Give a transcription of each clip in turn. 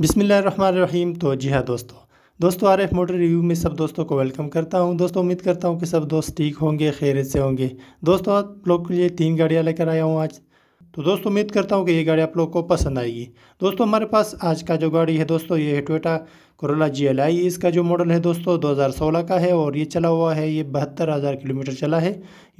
बिसमीम तो जी हाँ दोस्तों दोस्तों आर एफ मोटर रिव्यू में सब दोस्तों को वेलकम करता हूं दोस्तों उम्मीद करता हूं कि सब दोस्त ठीक होंगे खैरियत से होंगे दोस्तों आप लोग के लिए तीन गाड़ियां लेकर आया हूं आज तो दोस्तों उम्मीद करता हूं कि ये गाड़ी आप लोग को पसंद आएगी दोस्तों हमारे पास आज का जो गाड़ी है दोस्तों ये है टोटा करोला जी एल आई इसका जो मॉडल है दोस्तों सोलह का है और ये चला हुआ है ये बहत्तर हज़ार किलोमीटर चला है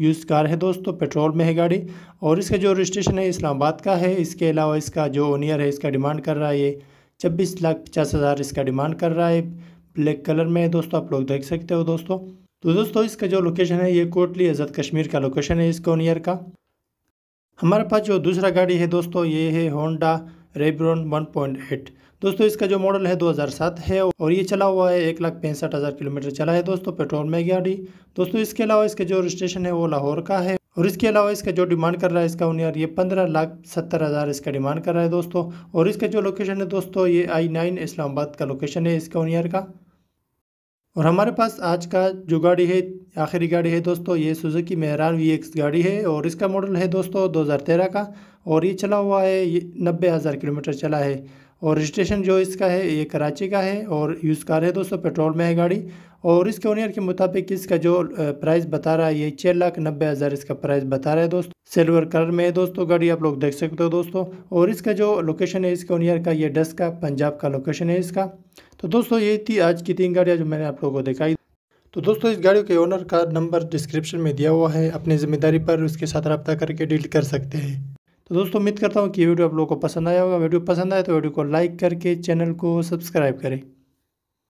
यूज़ कार है दोस्तों पेट्रोल में है गाड़ी और इसका जो रजिस्ट्रेशन है इस्लामाबाद का है इसके अलावा इसका जो ओनियर है इसका डिमांड कर रहा है ये छब्बीस लाख पचास हज़ार इसका डिमांड कर रहा है ब्लैक कलर में दोस्तों आप लोग देख सकते हो दोस्तों तो दोस्तों इसका जो लोकेशन है ये कोटली आज़ाद कश्मीर का लोकेशन है इसको नियर का हमारे पास जो दूसरा गाड़ी है दोस्तों ये है होंडा रेब्रोन वन दोस्तों इसका जो मॉडल है 2007 है और ये चला हुआ है एक लाख पैंसठ हज़ार किलोमीटर चला है दोस्तों पेट्रोल में गाड़ी दोस्तों इसके अलावा इसके जो रजिस्ट्रेशन है वो लाहौर का है और इसके अलावा इसका जो डिमांड कर रहा है इसका उन्हें ये पंद्रह लाख सत्तर हज़ार इसका डिमांड कर रहा है दोस्तों और इसका जो लोकेशन है दोस्तों ये आई नाइन इस्लामाबाद का लोकेशन है इसका उन्हीं का और हमारे पास आज का जो गाड़ी है आखिरी गाड़ी है दोस्तों ये सुजुकी मेहरान वी एक्स गाड़ी है और इसका मॉडल है दोस्तों 2013 का और ये चला हुआ है ये नब्बे हज़ार किलोमीटर चला है और रजिस्ट्रेशन जो इसका है ये कराची का है और यूज़ कार है दोस्तों पेट्रोल में है गाड़ी और इसके ओनियर के मुताबिक इसका जो प्राइस बता रहा है ये छः लाख नब्बे हज़ार इसका प्राइस बता रहा है दोस्तों सिल्वर कलर में है दोस्तों गाड़ी आप लोग देख सकते हो दोस्तों और इसका जो लोकेशन है इसके ओनियर का ये डस का पंजाब का लोकेशन है इसका तो दोस्तों ये थी आज की तीन गाड़ियाँ जो मैंने आप लोगों को दिखाई तो दोस्तों इस गाड़ी के ओनर का नंबर डिस्क्रिप्शन में दिया हुआ है अपनी ज़िम्मेदारी पर उसके साथ रब्ता करके डील कर सकते हैं तो दोस्तों उम्मीद करता हूँ कि वीडियो आप लोगों को पसंद आया होगा वीडियो पसंद आए तो वीडियो को लाइक करके चैनल को सब्सक्राइब करें